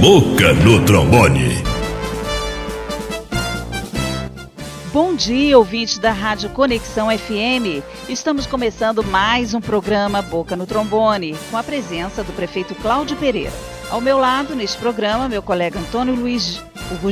Boca no trombone. Bom dia, ouvinte da Rádio Conexão FM. Estamos começando mais um programa Boca no Trombone, com a presença do prefeito Cláudio Pereira. Ao meu lado, neste programa, meu colega Antônio Luiz Hugo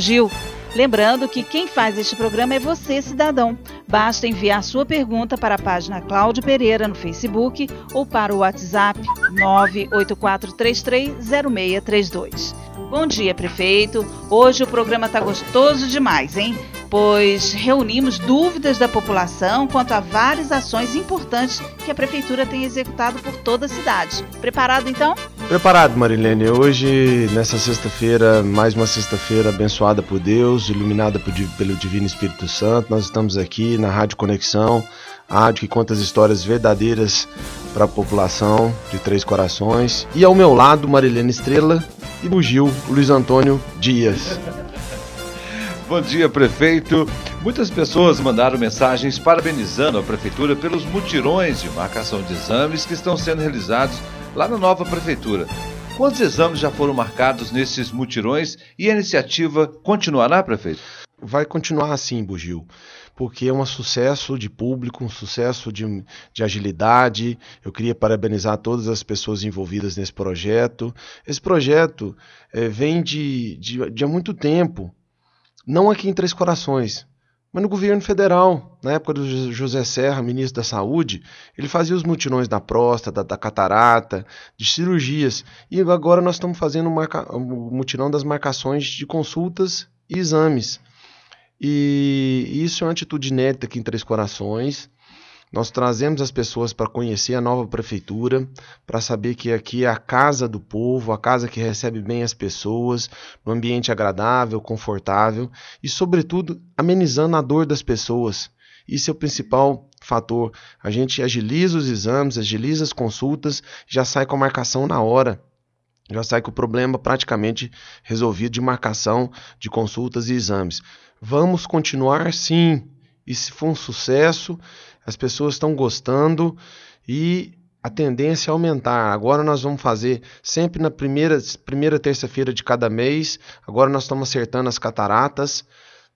Lembrando que quem faz este programa é você, cidadão. Basta enviar sua pergunta para a página Cláudio Pereira no Facebook ou para o WhatsApp 984330632. Bom dia, prefeito. Hoje o programa está gostoso demais, hein? Pois reunimos dúvidas da população quanto a várias ações importantes que a prefeitura tem executado por toda a cidade. Preparado então? Preparado, Marilene. Hoje, nessa sexta-feira, mais uma sexta-feira abençoada por Deus, iluminada por, pelo Divino Espírito Santo, nós estamos aqui na Rádio Conexão a rádio que conta as histórias verdadeiras para a população de Três Corações. E ao meu lado, Marilena Estrela e Bugil Luiz Antônio Dias. Bom dia, prefeito. Muitas pessoas mandaram mensagens parabenizando a prefeitura pelos mutirões de marcação de exames que estão sendo realizados lá na nova prefeitura. Quantos exames já foram marcados nesses mutirões e a iniciativa continuará, prefeito? Vai continuar assim, Bugil porque é um sucesso de público, um sucesso de, de agilidade. Eu queria parabenizar todas as pessoas envolvidas nesse projeto. Esse projeto é, vem de, de, de há muito tempo, não aqui em Três Corações, mas no governo federal, na época do José Serra, ministro da Saúde, ele fazia os mutirões da próstata, da catarata, de cirurgias. E agora nós estamos fazendo o um mutirão das marcações de consultas e exames. E isso é uma atitude inédita aqui em Três Corações. Nós trazemos as pessoas para conhecer a nova prefeitura, para saber que aqui é a casa do povo, a casa que recebe bem as pessoas, um ambiente agradável, confortável e, sobretudo, amenizando a dor das pessoas. Isso é o principal fator. A gente agiliza os exames, agiliza as consultas, já sai com a marcação na hora. Já sai com o problema praticamente resolvido de marcação de consultas e exames. Vamos continuar sim. E se for um sucesso, as pessoas estão gostando e a tendência é aumentar. Agora nós vamos fazer sempre na primeira, primeira terça-feira de cada mês. Agora nós estamos acertando as cataratas.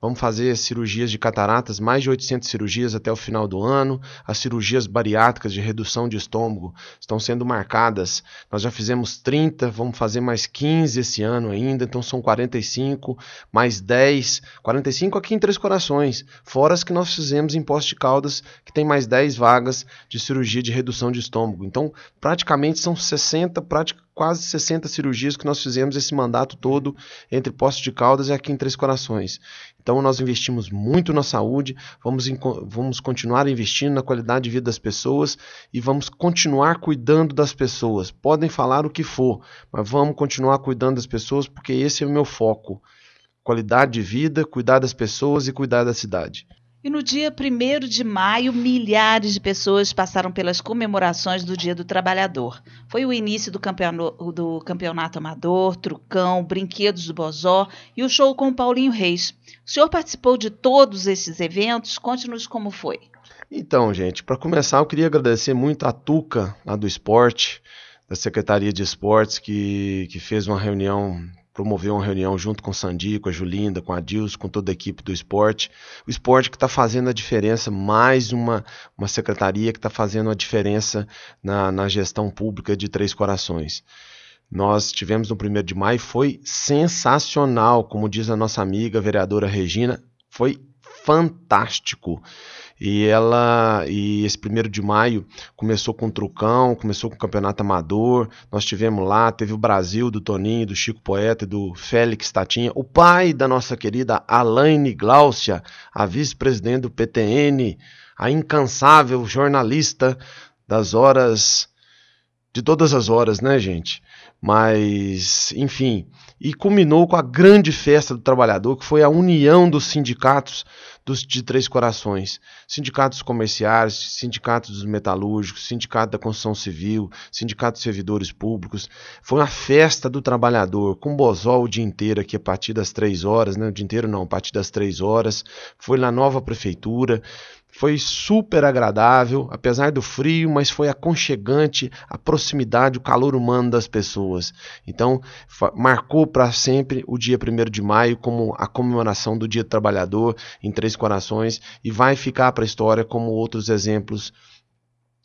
Vamos fazer cirurgias de cataratas, mais de 800 cirurgias até o final do ano. As cirurgias bariátricas de redução de estômago estão sendo marcadas. Nós já fizemos 30, vamos fazer mais 15 esse ano ainda, então são 45, mais 10, 45 aqui em Três Corações, fora as que nós fizemos em Poço de Caldas, que tem mais 10 vagas de cirurgia de redução de estômago. Então, praticamente são 60, praticamente quase 60 cirurgias que nós fizemos esse mandato todo entre Poços de Caldas e aqui em Três Corações. Então nós investimos muito na saúde, vamos, vamos continuar investindo na qualidade de vida das pessoas e vamos continuar cuidando das pessoas. Podem falar o que for, mas vamos continuar cuidando das pessoas porque esse é o meu foco. Qualidade de vida, cuidar das pessoas e cuidar da cidade. E no dia 1 de maio, milhares de pessoas passaram pelas comemorações do Dia do Trabalhador. Foi o início do, campeono, do campeonato amador, trucão, brinquedos do Bozó e o show com Paulinho Reis. O senhor participou de todos esses eventos? Conte-nos como foi. Então, gente, para começar, eu queria agradecer muito a Tuca, lá do esporte, da Secretaria de Esportes, que, que fez uma reunião promoveu uma reunião junto com o Sandi, com a Julinda, com a Dilson, com toda a equipe do esporte. O esporte que está fazendo a diferença, mais uma, uma secretaria que está fazendo a diferença na, na gestão pública de Três Corações. Nós tivemos no 1 de maio, foi sensacional, como diz a nossa amiga a vereadora Regina, foi fantástico. E ela e esse primeiro de maio começou com o Trucão, começou com o Campeonato Amador. Nós tivemos lá, teve o Brasil do Toninho, do Chico Poeta e do Félix Tatinha, o pai da nossa querida Alaine Gláucia, a vice-presidente do PTN, a incansável jornalista das horas de todas as horas, né, gente? Mas, enfim, e culminou com a grande festa do trabalhador, que foi a união dos sindicatos dos, de Três Corações: sindicatos comerciais, sindicatos dos metalúrgicos, sindicato da construção civil, sindicato dos servidores públicos. Foi uma festa do trabalhador, com bozol o dia inteiro aqui a partir das três horas, né? o dia inteiro não, a partir das três horas. Foi na nova prefeitura. Foi super agradável, apesar do frio, mas foi aconchegante a proximidade, o calor humano das pessoas. Então, marcou para sempre o dia 1 de maio como a comemoração do Dia do Trabalhador em Três Corações e vai ficar para a história como outros exemplos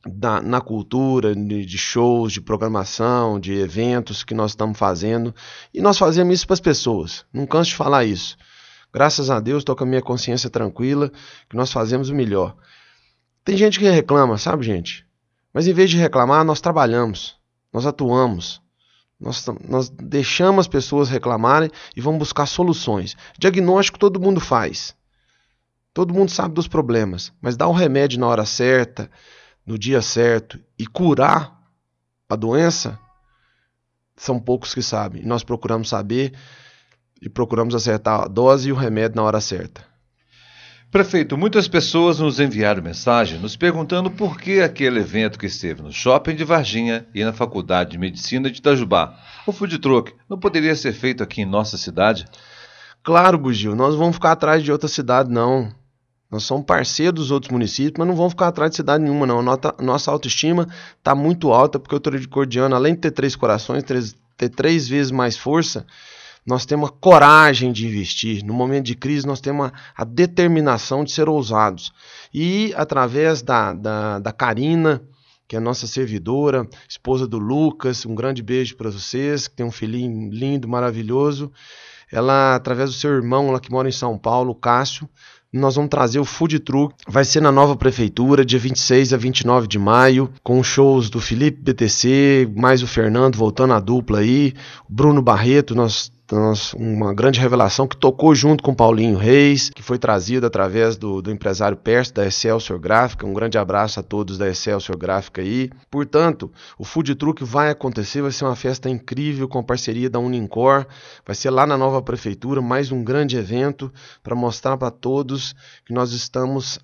na, na, cultura, de shows, de programação, de eventos que nós estamos fazendo. E nós fazemos isso para as pessoas. Não canso de falar isso. Graças a Deus, estou com a minha consciência tranquila, que nós fazemos o melhor. Tem gente que reclama, sabe, gente? Mas em vez de reclamar, nós trabalhamos, nós atuamos, nós, nós deixamos as pessoas reclamarem e vamos buscar soluções. Diagnóstico todo mundo faz. Todo mundo sabe dos problemas, mas dar o um remédio na hora certa, no dia certo e curar a doença, são poucos que sabem. Nós procuramos saber e procuramos acertar a dose e o remédio na hora certa. Prefeito, muitas pessoas nos enviaram mensagem nos perguntando por que aquele evento que esteve no shopping de Varginha e na Faculdade de Medicina de Itajubá, o food truck, não poderia ser feito aqui em nossa cidade? Claro, Bugio, nós não vamos ficar atrás de outra cidade, não. Nós somos parceiros dos outros municípios, mas não vamos ficar atrás de cidade nenhuma, não. Nossa, nossa autoestima está muito alta, porque o Torre de Cordiano, além de ter três corações, ter três vezes mais força, nós temos a coragem de investir. No momento de crise, nós temos a, a determinação de ser ousados. E através da, da, da Karina, que é a nossa servidora, esposa do Lucas, um grande beijo para vocês, que tem um filhinho lindo, maravilhoso. Ela, através do seu irmão, lá que mora em São Paulo, Cássio, nós vamos trazer o Food Truck. Vai ser na nova prefeitura, dia 26 a 29 de maio, com shows do Felipe BTC, mais o Fernando voltando à dupla aí, Bruno Barreto, nós então, uma grande revelação que tocou junto com Paulinho Reis, que foi trazida através do, do empresário Perto da Excelsior Gráfica. Um grande abraço a todos da Excelsior Gráfica aí. Portanto, o Food Truck vai acontecer, vai ser uma festa incrível com a parceria da Unincor. Vai ser lá na nova prefeitura, mais um grande evento para mostrar para todos que nós estamos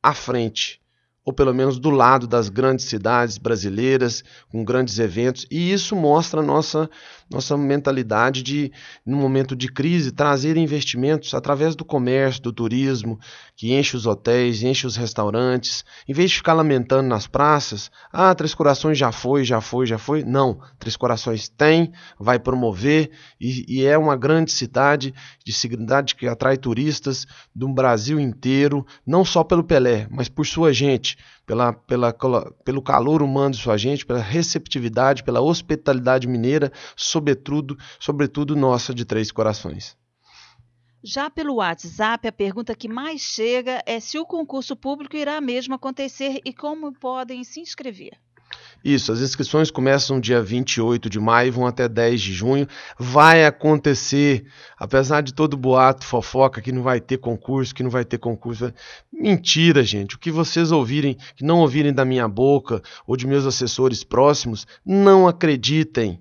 à frente ou pelo menos do lado das grandes cidades brasileiras, com grandes eventos, e isso mostra a nossa nossa mentalidade de, no momento de crise, trazer investimentos através do comércio, do turismo, que enche os hotéis, enche os restaurantes. Em vez de ficar lamentando nas praças, ah, Três Corações já foi, já foi, já foi. Não, Três Corações tem, vai promover e, e é uma grande cidade, de cidade que atrai turistas do Brasil inteiro, não só pelo Pelé, mas por sua gente, pela, pela, pelo calor humano de sua gente, pela receptividade, pela hospitalidade mineira sobretudo, sobretudo nossa de Três Corações. Já pelo WhatsApp, a pergunta que mais chega é se o concurso público irá mesmo acontecer e como podem se inscrever. Isso, as inscrições começam dia 28 de maio, vão até 10 de junho. Vai acontecer, apesar de todo boato, fofoca, que não vai ter concurso, que não vai ter concurso. Né? Mentira, gente. O que vocês ouvirem, que não ouvirem da minha boca ou de meus assessores próximos, não acreditem.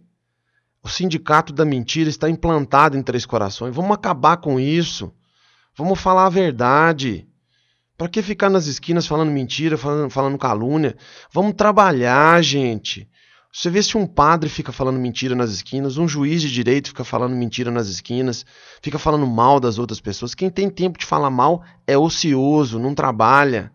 O sindicato da mentira está implantado em Três Corações. Vamos acabar com isso. Vamos falar a verdade. Para que ficar nas esquinas falando mentira, falando, falando calúnia? Vamos trabalhar, gente. Você vê se um padre fica falando mentira nas esquinas, um juiz de direito fica falando mentira nas esquinas, fica falando mal das outras pessoas. Quem tem tempo de falar mal é ocioso, não trabalha.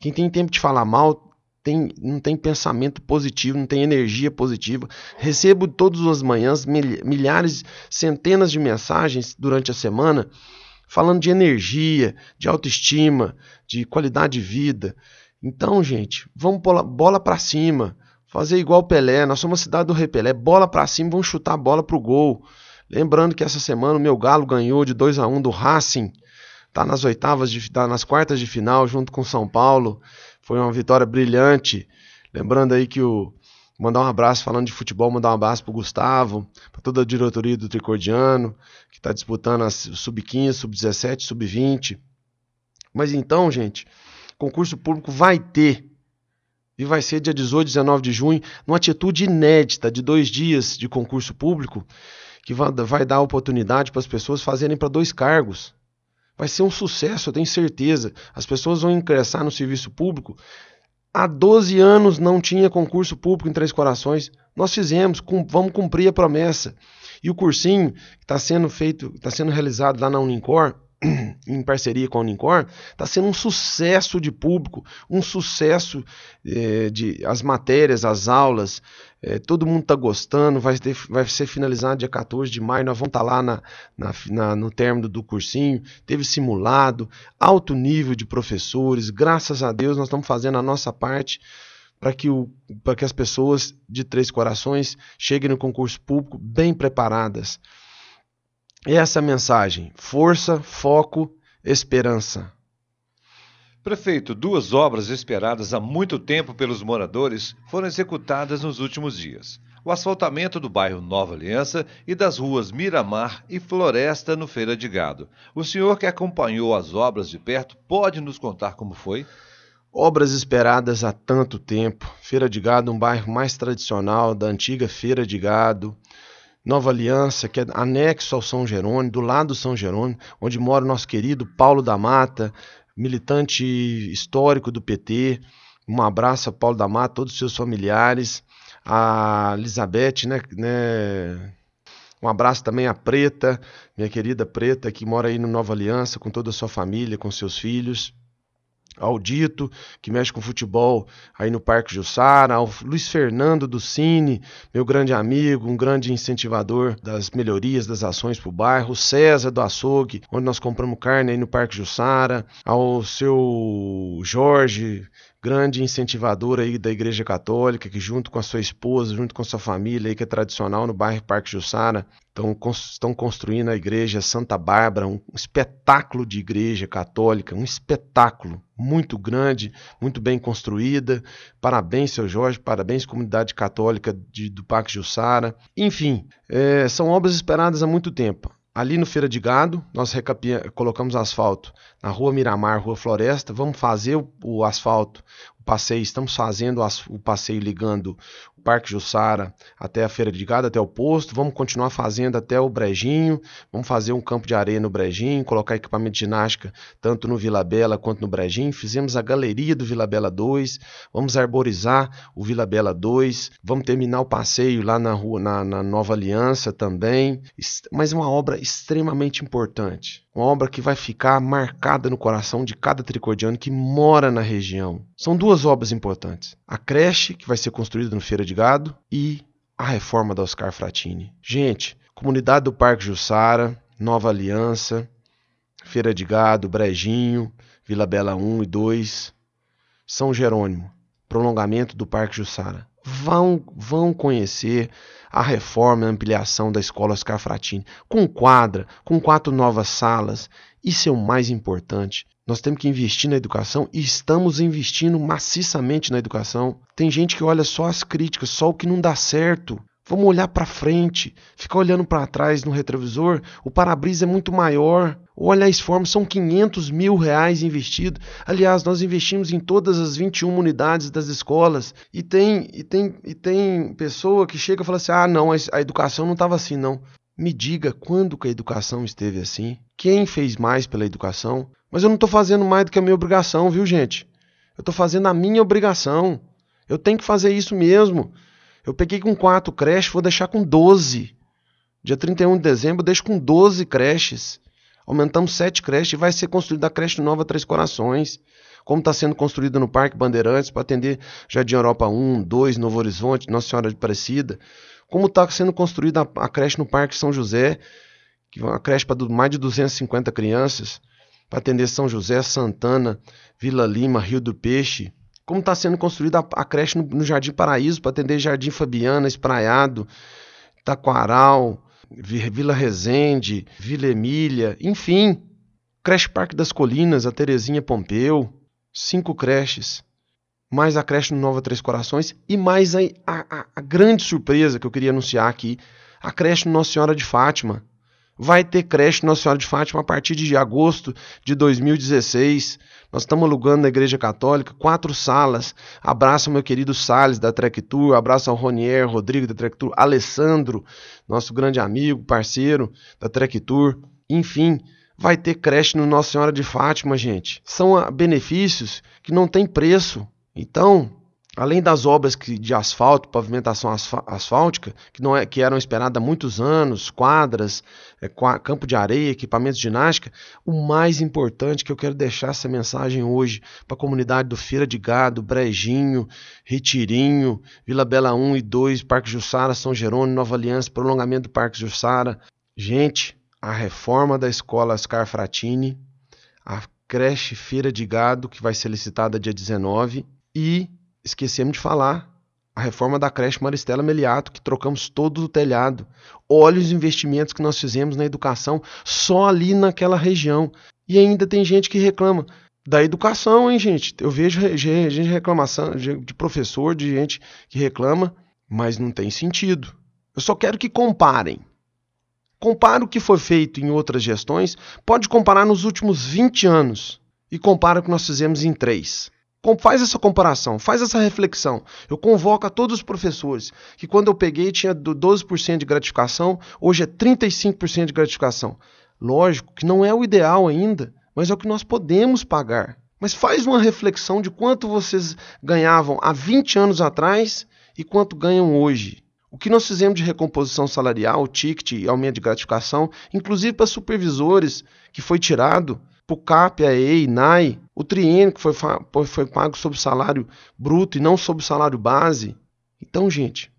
Quem tem tempo de falar mal tem, não tem pensamento positivo, não tem energia positiva. Recebo todas as manhãs milhares, centenas de mensagens durante a semana falando de energia, de autoestima, de qualidade de vida. Então, gente, vamos bola, bola para cima. Fazer igual o Pelé, nós somos a cidade do Repelé bola para cima, vamos chutar a bola pro gol. Lembrando que essa semana o meu Galo ganhou de 2 a 1 do Racing. Tá nas oitavas de tá nas quartas de final junto com São Paulo. Foi uma vitória brilhante. Lembrando aí que o. Mandar um abraço, falando de futebol, mandar um abraço pro Gustavo, para toda a diretoria do Tricordiano, que está disputando as sub-15, sub-17, sub-20. Mas então, gente, concurso público vai ter. E vai ser dia 18, 19 de junho, numa atitude inédita de dois dias de concurso público, que vai dar oportunidade para as pessoas fazerem para dois cargos vai ser um sucesso, eu tenho certeza. As pessoas vão ingressar no serviço público. Há 12 anos não tinha concurso público em Três Corações. Nós fizemos, cum, vamos cumprir a promessa. E o cursinho que está sendo feito, está sendo realizado lá na Unincor, em parceria com a Unicorn, está sendo um sucesso de público, um sucesso é, de as matérias, as aulas, é, todo mundo está gostando, vai, ter, vai ser finalizado dia 14 de maio, nós vamos estar tá lá na, na, na, no término do cursinho, teve simulado, alto nível de professores, graças a Deus nós estamos fazendo a nossa parte para que, que as pessoas de Três Corações cheguem no concurso público bem preparadas essa é a mensagem: força, foco, esperança. Prefeito, duas obras esperadas há muito tempo pelos moradores foram executadas nos últimos dias: o asfaltamento do bairro Nova Aliança e das ruas Miramar e Floresta no Feira de Gado. O senhor que acompanhou as obras de perto pode nos contar como foi? Obras esperadas há tanto tempo. Feira de Gado, é um bairro mais tradicional da antiga Feira de Gado, Nova Aliança, que é anexo ao São Jerônimo, do lado do São Jerônimo, onde mora o nosso querido Paulo da Mata, militante histórico do PT. Um abraço a Paulo da Mata, todos os seus familiares, a Elizabeth, né, né? Um abraço também à Preta, minha querida Preta, que mora aí no Nova Aliança, com toda a sua família, com seus filhos. Aldito, que mexe com futebol aí no Parque Jussara, ao Luiz Fernando do Cine, meu grande amigo, um grande incentivador das melhorias, das ações para o bairro, César do Açougue, onde nós compramos carne aí no Parque Jussara, ao seu Jorge, grande incentivadora aí da Igreja Católica, que junto com a sua esposa, junto com a sua família, aí, que é tradicional no bairro Parque Jussara, estão, estão construindo a Igreja Santa Bárbara, um espetáculo de Igreja Católica, um espetáculo muito grande, muito bem construída. Parabéns, seu Jorge, parabéns, comunidade católica de, do Parque Jussara. Enfim, é, são obras esperadas há muito tempo. Ali no Feira de Gado, nós colocamos asfalto na Rua Miramar, Rua Floresta. Vamos fazer o, o asfalto, o passeio. Estamos fazendo o, o passeio ligando Parque Jussara até a Feira de Gado, até o posto. Vamos continuar fazendo até o Brejinho. Vamos fazer um campo de areia no Brejinho, colocar equipamento de ginástica tanto no Vila Bela quanto no Brejinho. Fizemos a galeria do Vila Bela 2. Vamos arborizar o Vila Bela 2. Vamos terminar o passeio lá na rua, na, na Nova Aliança também. Mas uma obra extremamente importante. Uma obra que vai ficar marcada no coração de cada tricordiano que mora na região. São duas obras importantes: a creche, que vai ser construída no Feira de Gado, e a reforma da Oscar Fratini. Gente, comunidade do Parque Jussara, Nova Aliança, Feira de Gado, Brejinho, Vila Bela 1 e 2, São Jerônimo, prolongamento do Parque Jussara. Vão, vão conhecer a reforma e ampliação da Escola Oscar Fratini, com quadra, com quatro novas salas. Isso é o mais importante. Nós temos que investir na educação e estamos investindo maciçamente na educação. Tem gente que olha só as críticas, só o que não dá certo. Vamos olhar para frente, ficar olhando para trás no retrovisor, o para-brisa é muito maior. Olha a formas, são 500 mil reais investidos. Aliás, nós investimos em todas as 21 unidades das escolas. E tem, e tem, e tem pessoa que chega e fala assim: ah, não, a educação não estava assim, não. Me diga quando que a educação esteve assim? Quem fez mais pela educação? Mas eu não estou fazendo mais do que a minha obrigação, viu, gente? Eu estou fazendo a minha obrigação. Eu tenho que fazer isso mesmo. Eu peguei com 4 creches, vou deixar com 12. Dia 31 de dezembro, deixo com 12 creches. Aumentamos 7 creches e vai ser construída a creche nova Três Corações. Como está sendo construída no Parque Bandeirantes para atender Jardim Europa 1, 2, Novo Horizonte, Nossa Senhora de Parecida como está sendo construída a, a creche no Parque São José, que é uma creche para mais de 250 crianças, para atender São José, Santana, Vila Lima, Rio do Peixe. Como está sendo construída a, a creche no, no, Jardim Paraíso, para atender Jardim Fabiana, Espraiado, Taquaral, Vila Resende, Vila Emília, enfim. Creche Parque das Colinas, a Terezinha Pompeu, cinco creches mais a creche no Nova Três Corações e mais a, a, a grande surpresa que eu queria anunciar aqui, a creche no Nossa Senhora de Fátima. Vai ter creche Nossa Senhora de Fátima a partir de agosto de 2016. Nós estamos alugando na Igreja Católica quatro salas. Abraço ao meu querido Sales da Trek Tour, abraço ao Ronier, Rodrigo da Trek Tour, Alessandro, nosso grande amigo, parceiro da Trek Tour. Enfim, vai ter creche no Nossa Senhora de Fátima, gente. São benefícios que não têm preço. Então, além das obras que, de asfalto, pavimentação asfáltica, que, não é, que eram esperadas há muitos anos, quadras, é, campo de areia, equipamentos de ginástica, o mais importante que eu quero deixar essa mensagem hoje para a comunidade do Feira de Gado, Brejinho, Retirinho, Vila Bela 1 e 2, Parque Jussara, São Jerônimo, Nova Aliança, prolongamento do Parque Jussara. Gente, a reforma da escola Oscar Fratini, a creche Feira de Gado, que vai ser licitada dia 19, e esquecemos de falar a reforma da creche Maristela Meliato, que trocamos todo o telhado. Olha os investimentos que nós fizemos na educação só ali naquela região. E ainda tem gente que reclama da educação, hein, gente? Eu vejo gente reclamação de professor, de gente que reclama, mas não tem sentido. Eu só quero que comparem. Compara o que foi feito em outras gestões, pode comparar nos últimos 20 anos e compara o que nós fizemos em três. Faz essa comparação, faz essa reflexão. Eu convoco a todos os professores que quando eu peguei tinha 12% de gratificação, hoje é 35% de gratificação. Lógico que não é o ideal ainda, mas é o que nós podemos pagar. Mas faz uma reflexão de quanto vocês ganhavam há 20 anos atrás e quanto ganham hoje. O que nós fizemos de recomposição salarial, ticket e aumento de gratificação, inclusive para supervisores, que foi tirado, o CAP, a EI, NAI, o triênio que foi, foi pago o salário bruto e não o salário base. Então, gente,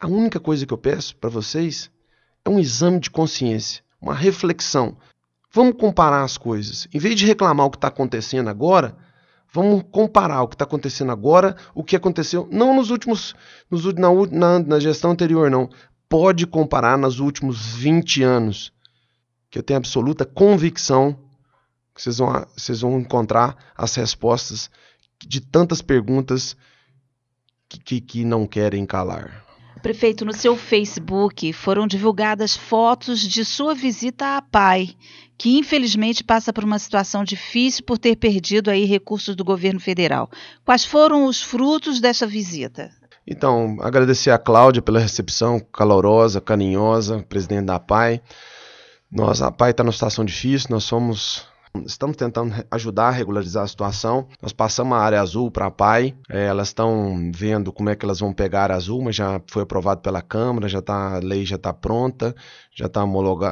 a única coisa que eu peço para vocês é um exame de consciência, uma reflexão. Vamos comparar as coisas. Em vez de reclamar o que está acontecendo agora, vamos comparar o que está acontecendo agora, o que aconteceu, não nos últimos, nos, na, na, na gestão anterior, não. Pode comparar nos últimos 20 anos, que eu tenho absoluta convicção vocês vão, vocês vão encontrar as respostas de tantas perguntas que, que, que não querem calar. Prefeito, no seu Facebook foram divulgadas fotos de sua visita à PAI, que infelizmente passa por uma situação difícil por ter perdido aí recursos do governo federal. Quais foram os frutos dessa visita? Então, agradecer a Cláudia pela recepção calorosa, carinhosa, presidente da PAI. Nós, a PAI está numa situação difícil, nós somos Estamos tentando ajudar a regularizar a situação. Nós passamos a área azul para a PAI. É, elas estão vendo como é que elas vão pegar a azul, mas já foi aprovado pela Câmara, já tá, a lei já está pronta, já está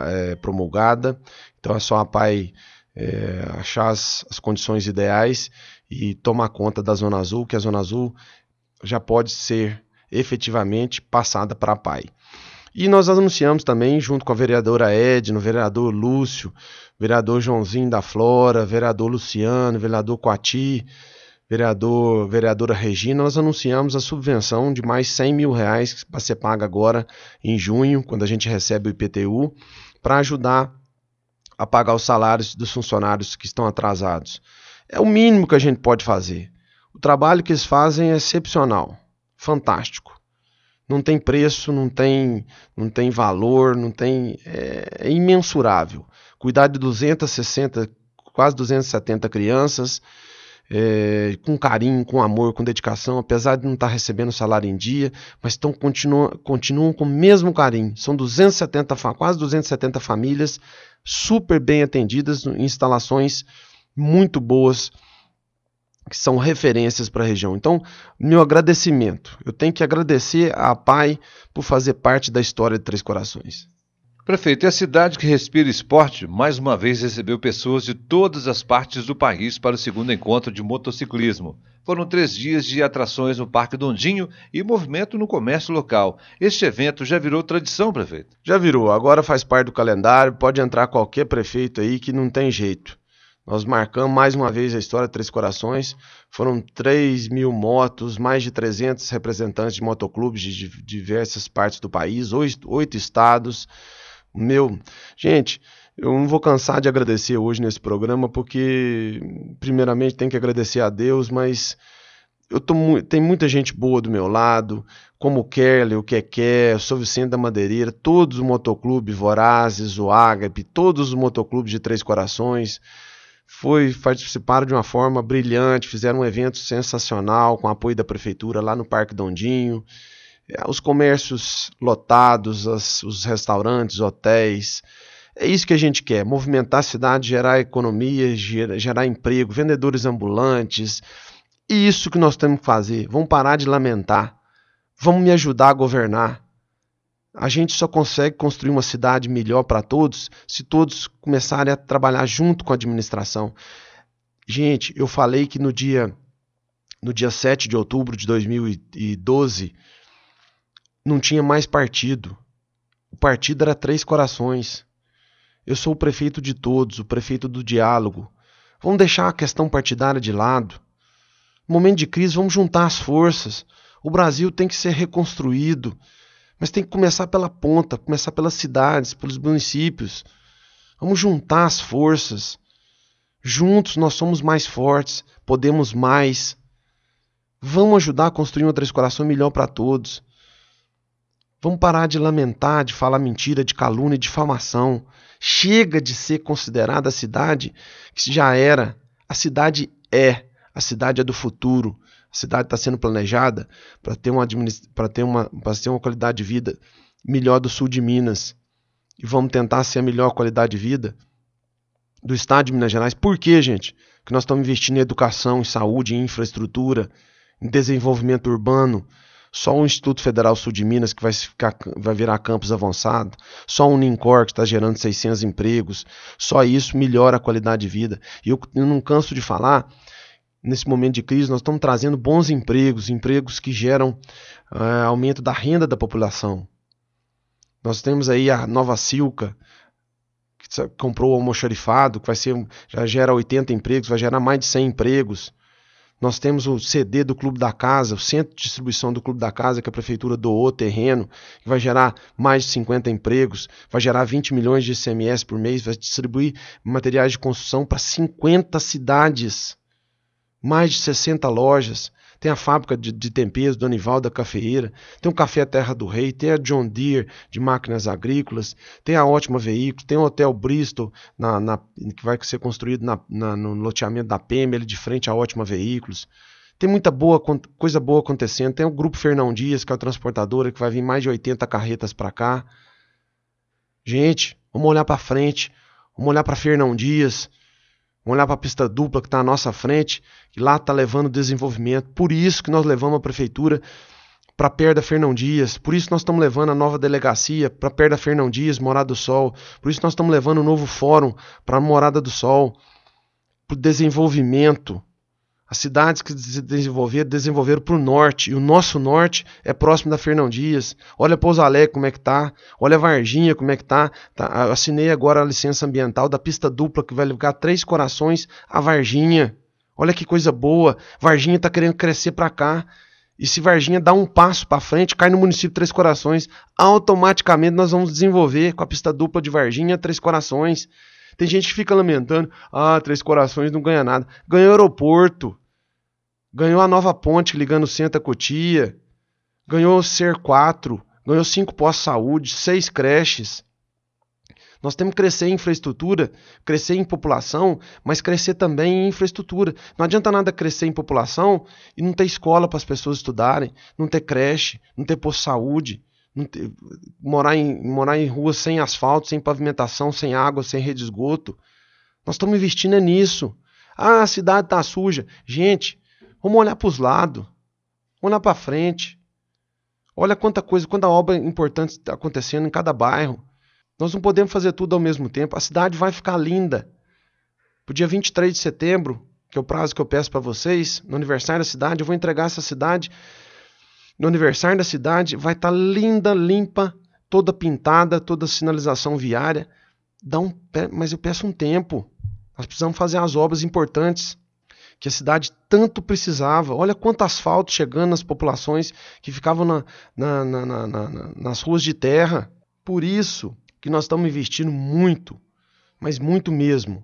é, promulgada. Então é só a PAI é, achar as, as condições ideais e tomar conta da Zona Azul, que a Zona Azul já pode ser efetivamente passada para a PAI. E nós anunciamos também, junto com a vereadora Edno, vereador Lúcio, vereador Joãozinho da Flora, vereador Luciano, vereador Coati, vereador, vereadora Regina, nós anunciamos a subvenção de mais 100 mil reais para ser paga agora em junho, quando a gente recebe o IPTU, para ajudar a pagar os salários dos funcionários que estão atrasados. É o mínimo que a gente pode fazer. O trabalho que eles fazem é excepcional, fantástico não tem preço, não tem, não tem valor, não tem. É, é imensurável. Cuidar de 260, quase 270 crianças, é, com carinho, com amor, com dedicação, apesar de não estar recebendo salário em dia, mas estão, continuam, continuam com o mesmo carinho. São 270, quase 270 famílias super bem atendidas, instalações muito boas que são referências para a região. Então, meu agradecimento. Eu tenho que agradecer a PAI por fazer parte da história de Três Corações. Prefeito, e a cidade que respira esporte mais uma vez recebeu pessoas de todas as partes do país para o segundo encontro de motociclismo. Foram três dias de atrações no Parque Dondinho e movimento no comércio local. Este evento já virou tradição, prefeito? Já virou, agora faz parte do calendário, pode entrar qualquer prefeito aí que não tem jeito. Nós marcamos mais uma vez a história Três Corações. Foram 3 mil motos, mais de 300 representantes de motoclubes de diversas partes do país, oito, estados. Meu, gente, eu não vou cansar de agradecer hoje nesse programa, porque, primeiramente, tem que agradecer a Deus, mas eu tô tem muita gente boa do meu lado, como o Kerley, o Keké, o Sou Vicente da Madeireira, todos os motoclubes Vorazes, o Ágape, todos os motoclubes de Três Corações foi participaram de uma forma brilhante, fizeram um evento sensacional com apoio da prefeitura lá no Parque Dondinho. É, os comércios lotados, as, os restaurantes, hotéis. É isso que a gente quer: movimentar a cidade, gerar economia, gerar, gerar emprego, vendedores ambulantes. E isso que nós temos que fazer. Vamos parar de lamentar. Vamos me ajudar a governar. A gente só consegue construir uma cidade melhor para todos se todos começarem a trabalhar junto com a administração. Gente, eu falei que no dia no dia 7 de outubro de 2012 não tinha mais partido. O partido era Três Corações. Eu sou o prefeito de todos, o prefeito do diálogo. Vamos deixar a questão partidária de lado. No momento de crise, vamos juntar as forças. O Brasil tem que ser reconstruído. Mas tem que começar pela ponta, começar pelas cidades, pelos municípios. Vamos juntar as forças. Juntos nós somos mais fortes, podemos mais. Vamos ajudar a construir um outro coração melhor para todos. Vamos parar de lamentar, de falar mentira, de calúnia, de difamação. Chega de ser considerada a cidade que já era. A cidade é. A cidade é do futuro a cidade está sendo planejada para ter, uma, ter, uma, ter uma qualidade de vida melhor do sul de Minas. E vamos tentar ser a melhor qualidade de vida do estado de Minas Gerais. Por quê, gente? Que nós estamos investindo em educação, em saúde, em infraestrutura, em desenvolvimento urbano. Só o Instituto Federal Sul de Minas, que vai, ficar, vai virar campus avançado, só o NINCOR que está gerando 600 empregos, só isso melhora a qualidade de vida. E eu, eu não canso de falar nesse momento de crise, nós estamos trazendo bons empregos, empregos que geram é, aumento da renda da população. Nós temos aí a Nova Silca, que comprou o almoxarifado, que vai ser, já gera 80 empregos, vai gerar mais de 100 empregos. Nós temos o CD do Clube da Casa, o centro de distribuição do Clube da Casa, que a prefeitura doou terreno, que vai gerar mais de 50 empregos, vai gerar 20 milhões de ICMS por mês, vai distribuir materiais de construção para 50 cidades mais de 60 lojas, tem a fábrica de, de temperos do Anival da Cafeeira, tem o Café Terra do Rei, tem a John Deere de máquinas agrícolas, tem a Ótima Veículos, tem o Hotel Bristol, na, na, que vai ser construído na, na, no loteamento da PM, ali de frente à Ótima Veículos. Tem muita boa, coisa boa acontecendo. Tem o Grupo Fernão Dias, que é a transportadora, que vai vir mais de 80 carretas para cá. Gente, vamos olhar para frente, vamos olhar para Fernão Dias, Vamos olhar para a pista dupla que está à nossa frente, que lá está levando desenvolvimento. Por isso que nós levamos a prefeitura para perto da Fernão Dias. Por isso nós estamos levando a nova delegacia para perto da Fernão Dias, Morada do Sol. Por isso nós estamos levando o um novo fórum para a Morada do Sol, para o desenvolvimento. As cidades que se desenvolveram, desenvolveram para o norte. E o nosso norte é próximo da Fernão Dias. Olha Pouso Alegre como é que tá. Olha Varginha como é que tá. tá. Assinei agora a licença ambiental da pista dupla que vai ligar Três Corações a Varginha. Olha que coisa boa. Varginha está querendo crescer para cá. E se Varginha dá um passo para frente, cai no município Três Corações, automaticamente nós vamos desenvolver com a pista dupla de Varginha Três Corações. Tem gente que fica lamentando: ah, Três Corações não ganha nada. Ganhou o aeroporto, ganhou a nova ponte ligando Santa Cotia, ganhou o Ser 4 ganhou cinco pós-saúde, seis creches. Nós temos que crescer em infraestrutura, crescer em população, mas crescer também em infraestrutura. Não adianta nada crescer em população e não ter escola para as pessoas estudarem, não ter creche, não ter posto saúde, morar, em, morar em ruas sem asfalto, sem pavimentação, sem água, sem rede de esgoto. Nós estamos investindo é nisso. Ah, a cidade está suja. Gente, vamos olhar para os lados, olhar para frente. Olha quanta coisa, quanta obra importante está acontecendo em cada bairro. Nós não podemos fazer tudo ao mesmo tempo. A cidade vai ficar linda. no dia 23 de setembro, que é o prazo que eu peço para vocês, no aniversário da cidade, eu vou entregar essa cidade no aniversário da cidade, vai estar tá linda, limpa, toda pintada, toda sinalização viária. Dá um, mas eu peço um tempo. Nós precisamos fazer as obras importantes que a cidade tanto precisava. Olha quanto asfalto chegando nas populações que ficavam na, na, na, nas ruas de terra. Por isso que nós estamos investindo muito, mas muito mesmo,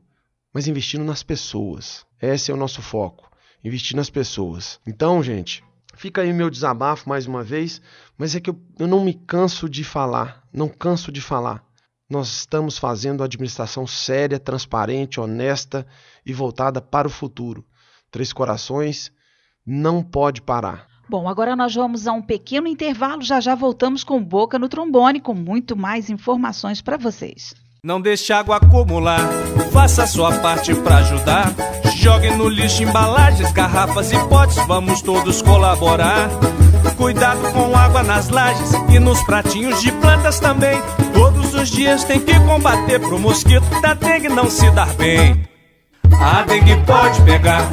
mas investindo nas pessoas. Esse é o nosso foco, investir nas pessoas. Então, gente, Fica aí o meu desabafo mais uma vez, mas é que eu, eu não me canso de falar, não canso de falar. Nós estamos fazendo uma administração séria, transparente, honesta e voltada para o futuro. Três Corações não pode parar. Bom, agora nós vamos a um pequeno intervalo, já já voltamos com Boca no Trombone com muito mais informações para vocês. Não deixe água acumular, faça sua parte para ajudar. Jogue no lixo embalagens, garrafas e potes, vamos todos colaborar. Cuidado com água nas lajes e nos pratinhos de plantas também. Todos os dias tem que combater pro mosquito da dengue não se dar bem. A dengue pode pegar,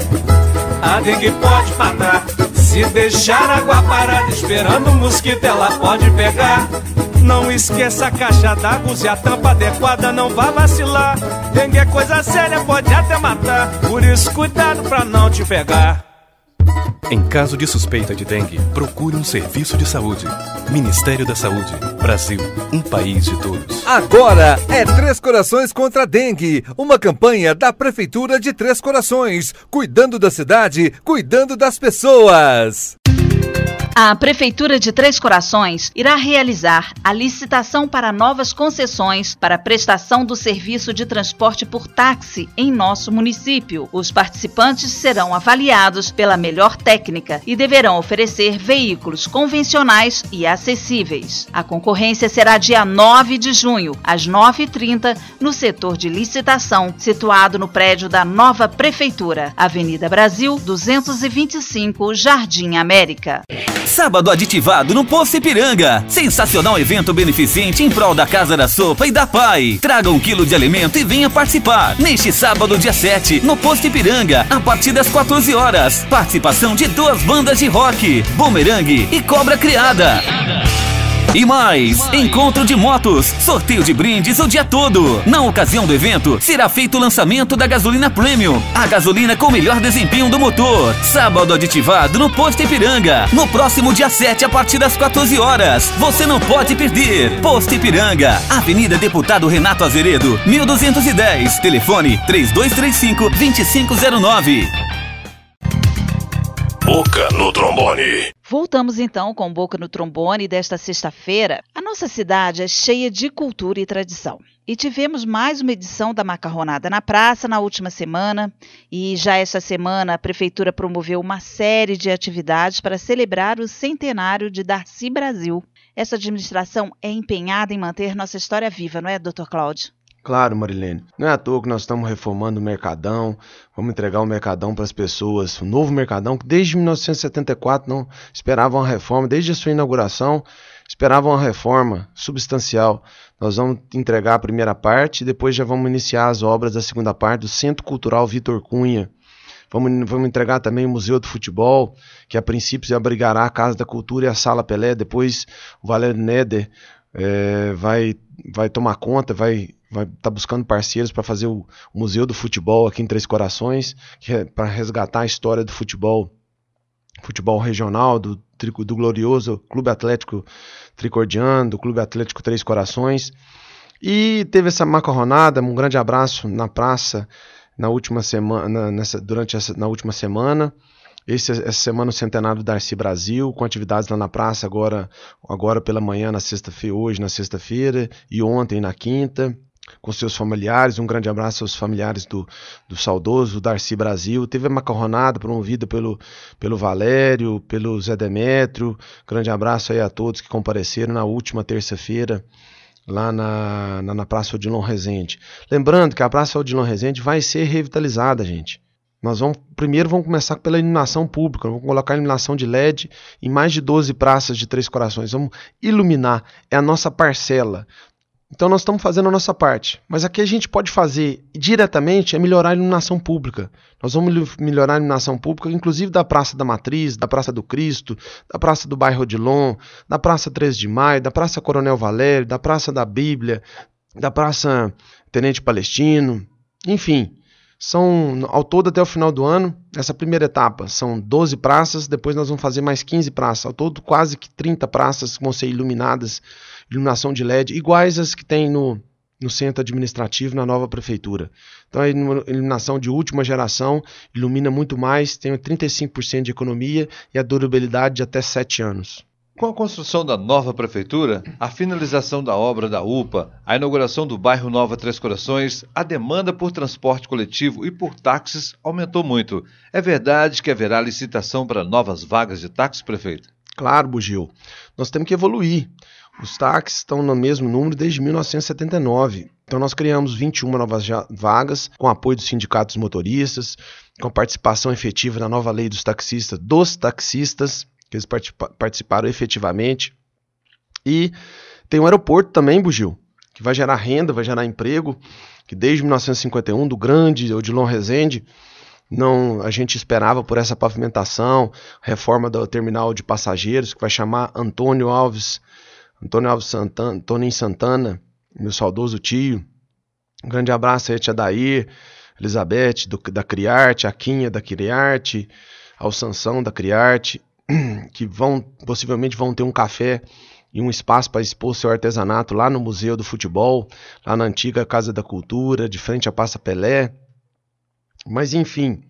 a dengue pode matar. Se deixar água parada esperando o mosquito, ela pode pegar. Não esqueça a caixa d'água e a tampa adequada, não vá vacilar. Dengue é coisa séria, pode até matar. Por isso, cuidado pra não te pegar. Em caso de suspeita de dengue, procure um serviço de saúde. Ministério da Saúde. Brasil, um país de todos. Agora é Três Corações contra a Dengue. Uma campanha da Prefeitura de Três Corações. Cuidando da cidade, cuidando das pessoas. A Prefeitura de Três Corações irá realizar a licitação para novas concessões para prestação do serviço de transporte por táxi em nosso município. Os participantes serão avaliados pela melhor técnica e deverão oferecer veículos convencionais e acessíveis. A concorrência será dia 9 de junho, às 9h30, no setor de licitação, situado no prédio da nova Prefeitura, Avenida Brasil, 225, Jardim América. Sábado aditivado no Posto Ipiranga. Sensacional evento beneficente em prol da Casa da Sopa e da Pai. Traga um quilo de alimento e venha participar. Neste sábado, dia 7, no Posto Ipiranga, a partir das 14 horas. Participação de duas bandas de rock, Bumerangue e Cobra Criada. E mais, encontro de motos, sorteio de brindes o dia todo. Na ocasião do evento, será feito o lançamento da gasolina Premium, a gasolina com melhor desempenho do motor. Sábado aditivado no Posto Ipiranga, no próximo dia 7 a partir das 14 horas. Você não pode perder. Posto Ipiranga, Avenida Deputado Renato Azeredo, 1210. Telefone 3235 2509. Boca no trombone. Voltamos então com Boca no Trombone desta sexta-feira. A nossa cidade é cheia de cultura e tradição. E tivemos mais uma edição da Macarronada na Praça na última semana. E já esta semana a Prefeitura promoveu uma série de atividades para celebrar o centenário de Darcy Brasil. Essa administração é empenhada em manter nossa história viva, não é, Dr. Cláudio? Claro, Marilene. Não é à toa que nós estamos reformando o Mercadão. Vamos entregar o Mercadão para as pessoas. O novo Mercadão, que desde 1974 não esperava uma reforma, desde a sua inauguração, esperava uma reforma substancial. Nós vamos entregar a primeira parte e depois já vamos iniciar as obras da segunda parte do Centro Cultural Vitor Cunha. Vamos, vamos entregar também o Museu do Futebol, que a princípio abrigará a Casa da Cultura e a Sala Pelé. Depois o Valério Neder é, vai, vai tomar conta, vai vai estar tá buscando parceiros para fazer o Museu do Futebol aqui em Três Corações, é para resgatar a história do futebol, futebol regional, do, do glorioso Clube Atlético Tricordiano, do Clube Atlético Três Corações. E teve essa macarronada, um grande abraço na praça na última semana, nessa, durante essa, na última semana. Esse, essa semana o centenário do Darcy Brasil, com atividades lá na praça agora, agora pela manhã, na sexta-feira, hoje na sexta-feira e ontem na quinta com seus familiares. Um grande abraço aos familiares do, do saudoso Darcy Brasil. Teve a macarronada promovida pelo, pelo Valério, pelo Zé Demétrio. Grande abraço aí a todos que compareceram na última terça-feira lá na, na, na Praça Odilon Resende. Lembrando que a Praça Odilon Resende vai ser revitalizada, gente. Nós vamos primeiro vamos começar pela iluminação pública, vamos colocar iluminação de LED em mais de 12 praças de Três Corações. Vamos iluminar, é a nossa parcela. Então nós estamos fazendo a nossa parte. Mas o que a gente pode fazer diretamente é melhorar a iluminação pública. Nós vamos melhorar a iluminação pública, inclusive da Praça da Matriz, da Praça do Cristo, da Praça do Bairro Lom, da Praça 13 de Maio, da Praça Coronel Valério, da Praça da Bíblia, da Praça Tenente Palestino, enfim. São, ao todo, até o final do ano, essa primeira etapa são 12 praças, depois nós vamos fazer mais 15 praças, ao todo quase que 30 praças vão ser iluminadas iluminação de LED, iguais às que tem no, no centro administrativo na nova prefeitura. Então a iluminação de última geração ilumina muito mais, tem 35% de economia e a durabilidade de até 7 anos. Com a construção da nova prefeitura, a finalização da obra da UPA, a inauguração do bairro Nova Três Corações, a demanda por transporte coletivo e por táxis aumentou muito. É verdade que haverá licitação para novas vagas de táxi, prefeito? Claro, Bugil. Nós temos que evoluir. Os táxis estão no mesmo número desde 1979. Então nós criamos 21 novas vagas com apoio dos sindicatos motoristas, com participação efetiva na nova lei dos taxistas, dos taxistas, que eles participaram efetivamente. E tem um aeroporto também, Bugil, que vai gerar renda, vai gerar emprego, que desde 1951, do grande Odilon Rezende, não a gente esperava por essa pavimentação, reforma do terminal de passageiros, que vai chamar Antônio Alves Antônio Alves Santana, Santana, meu saudoso tio. Um grande abraço aí, tia Daí, Elizabeth do, da Criarte, a Quinha da Criarte, ao Sansão da Criarte, que vão possivelmente vão ter um café e um espaço para expor seu artesanato lá no Museu do Futebol, lá na antiga Casa da Cultura, de frente à Passa Pelé. Mas enfim,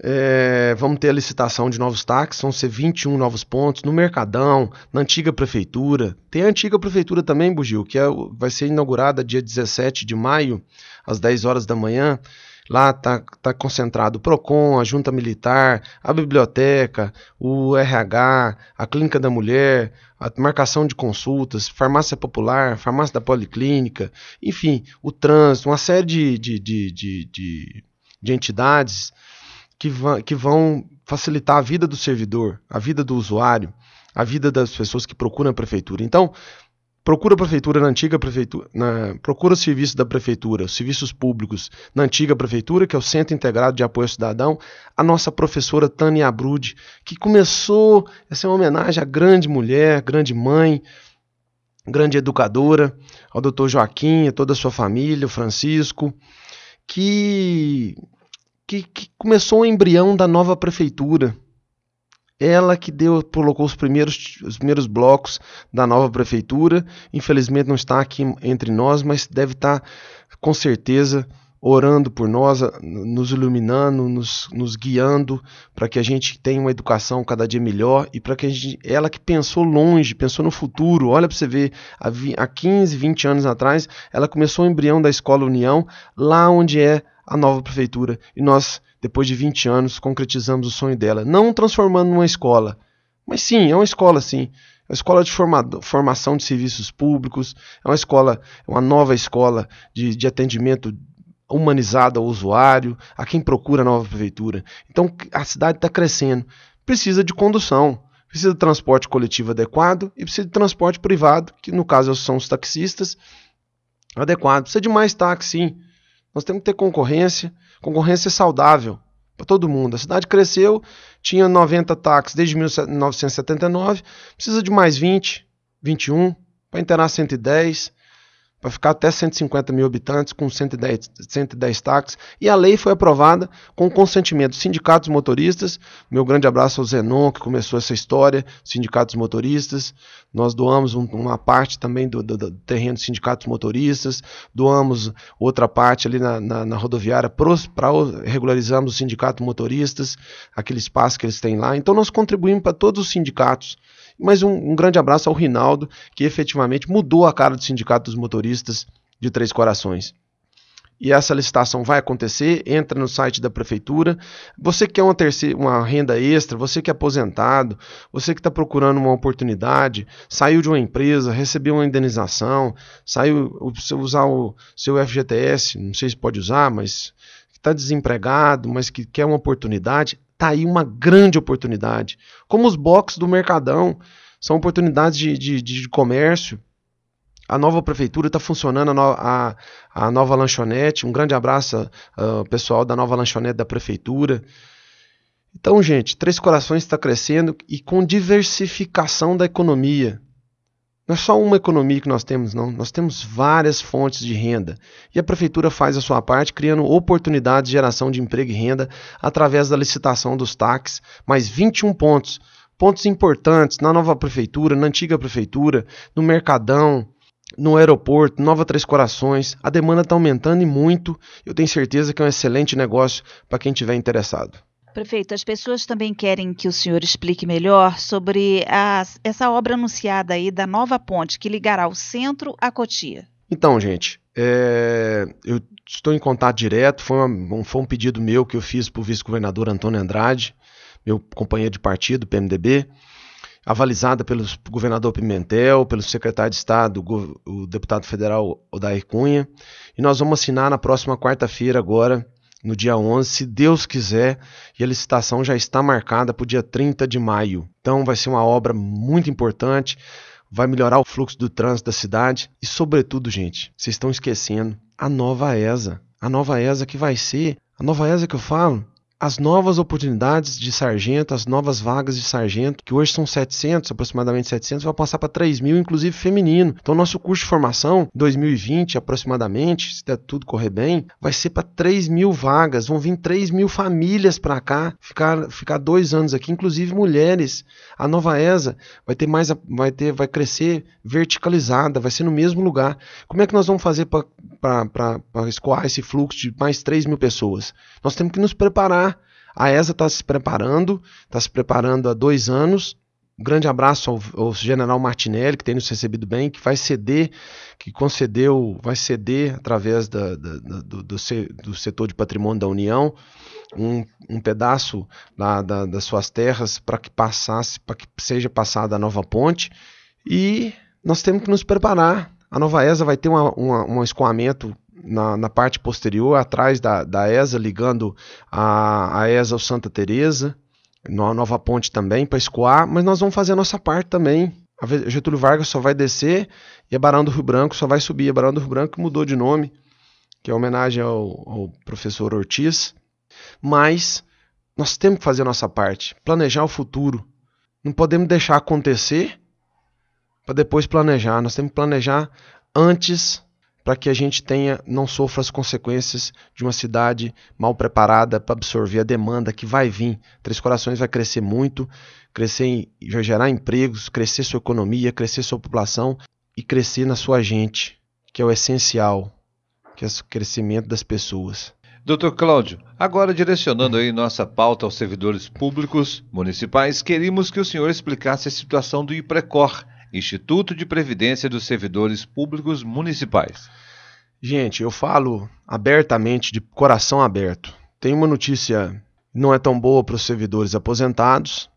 é, vamos ter a licitação de novos táxis, vão ser 21 novos pontos no Mercadão, na antiga prefeitura. Tem a antiga prefeitura também, Bugil, que é, vai ser inaugurada dia 17 de maio, às 10 horas da manhã. Lá está tá concentrado o PROCON, a Junta Militar, a Biblioteca, o RH, a Clínica da Mulher, a marcação de consultas, farmácia popular, farmácia da Policlínica, enfim, o trânsito, uma série de, de, de, de, de entidades que, que vão facilitar a vida do servidor, a vida do usuário, a vida das pessoas que procuram a prefeitura. Então, procura a prefeitura na antiga prefeitura, na, procura o serviço da prefeitura, os serviços públicos na antiga prefeitura, que é o Centro Integrado de Apoio ao Cidadão, a nossa professora Tânia Abrude, que começou essa é uma homenagem à grande mulher, grande mãe, grande educadora, ao Dr. Joaquim, a toda a sua família, o Francisco, que que, que começou o embrião da nova prefeitura. Ela que deu, colocou os primeiros, os primeiros blocos da nova prefeitura. Infelizmente não está aqui entre nós, mas deve estar tá, com certeza orando por nós, nos iluminando, nos, nos guiando para que a gente tenha uma educação cada dia melhor e para que a gente, ela que pensou longe, pensou no futuro, olha para você ver, há, 15, 20 anos atrás, ela começou o embrião da Escola União, lá onde é a nova prefeitura, e nós, depois de 20 anos, concretizamos o sonho dela, não transformando numa escola, mas sim, é uma escola sim, é uma escola de formação de serviços públicos, é uma escola, é uma nova escola de, de atendimento humanizada ao usuário, a quem procura a nova prefeitura. Então a cidade está crescendo, precisa de condução, precisa de transporte coletivo adequado e precisa de transporte privado, que no caso são os taxistas, adequado. Precisa de mais táxi, sim. Nós temos que ter concorrência, concorrência é saudável para todo mundo. A cidade cresceu, tinha 90 táxis desde 1979, precisa de mais 20, 21, para inteirar 110 para ficar até 150 mil habitantes, com 110, 110 táxis. E a lei foi aprovada com consentimento dos sindicatos motoristas. Meu grande abraço ao Zenon, que começou essa história, sindicatos motoristas. Nós doamos um, uma parte também do, do, do terreno dos sindicatos motoristas, doamos outra parte ali na, na, na rodoviária para regularizarmos os sindicatos motoristas, aquele espaço que eles têm lá. Então nós contribuímos para todos os sindicatos mas um, um grande abraço ao Rinaldo, que efetivamente mudou a cara do Sindicato dos Motoristas de Três Corações e essa licitação vai acontecer, entra no site da prefeitura. Você que quer uma, terceira, uma renda extra, você que é aposentado, você que está procurando uma oportunidade, saiu de uma empresa, recebeu uma indenização, saiu, se usar o seu FGTS, não sei se pode usar, mas está desempregado, mas que quer uma oportunidade, tá aí uma grande oportunidade. Como os boxes do Mercadão são oportunidades de, de, de comércio. A nova prefeitura está funcionando, a, no, a, a, nova lanchonete. Um grande abraço, uh, pessoal da nova lanchonete da prefeitura. Então, gente, Três Corações está crescendo e com diversificação da economia. Não é só uma economia que nós temos, não. Nós temos várias fontes de renda. E a prefeitura faz a sua parte, criando oportunidades de geração de emprego e renda através da licitação dos taxas, mais 21 pontos. Pontos importantes na nova prefeitura, na antiga prefeitura, no Mercadão, no aeroporto, Nova Três Corações. A demanda está aumentando e muito. Eu tenho certeza que é um excelente negócio para quem estiver interessado. Prefeito, as pessoas também querem que o senhor explique melhor sobre a, essa obra anunciada aí da nova ponte que ligará o centro à Cotia. Então, gente, é, eu estou em contato direto. Foi, uma, foi um pedido meu que eu fiz para o vice-governador Antônio Andrade, meu companheiro de partido, PMDB, avalizada pelo governador Pimentel, pelo secretário de Estado, o deputado federal Odair Cunha. E nós vamos assinar na próxima quarta-feira agora no dia 11, se Deus quiser, e a licitação já está marcada para o dia 30 de maio. Então vai ser uma obra muito importante, vai melhorar o fluxo do trânsito da cidade e, sobretudo, gente, vocês estão esquecendo a nova ESA. A nova ESA que vai ser, a nova ESA que eu falo, as novas oportunidades de sargento, as novas vagas de sargento, que hoje são 700, aproximadamente 700, vai passar para 3 mil, inclusive feminino. Então, nosso curso de formação, 2020 aproximadamente, se der tudo correr bem, vai ser para 3 mil vagas. Vão vir 3 mil famílias para cá, ficar, ficar dois anos aqui, inclusive mulheres. A nova ESA vai ter mais, vai ter, vai crescer verticalizada, vai ser no mesmo lugar. Como é que nós vamos fazer para escoar esse fluxo de mais 3 mil pessoas? Nós temos que nos preparar a ESA está se preparando, está se preparando há dois anos. Um grande abraço ao, ao, general Martinelli, que tem nos recebido bem, que vai ceder, que concedeu, vai ceder através da, da, da, do, do, do, setor de patrimônio da União um, um pedaço das suas terras para que passasse, para que seja passada a nova ponte. E nós temos que nos preparar. A nova ESA vai ter uma, uma, um escoamento na, na, parte posterior, atrás da, da ESA, ligando a, a ESA ao Santa Teresa, na Nova Ponte também, para escoar, mas nós vamos fazer a nossa parte também. A Getúlio Vargas só vai descer e a Barão do Rio Branco só vai subir. A Barão do Rio Branco mudou de nome, que é homenagem ao, ao professor Ortiz. Mas nós temos que fazer a nossa parte, planejar o futuro. Não podemos deixar acontecer para depois planejar. Nós temos que planejar antes para que a gente tenha não sofra as consequências de uma cidade mal preparada para absorver a demanda que vai vir. Três Corações vai crescer muito, crescer, vai gerar empregos, crescer sua economia, crescer sua população e crescer na sua gente, que é o essencial, que é o crescimento das pessoas. Doutor Cláudio, agora direcionando aí nossa pauta aos servidores públicos municipais, queríamos que o senhor explicasse a situação do IPRECOR, Instituto de Previdência dos Servidores Públicos Municipais. Gente, eu falo abertamente, de coração aberto. Tem uma notícia não é tão boa para os servidores aposentados,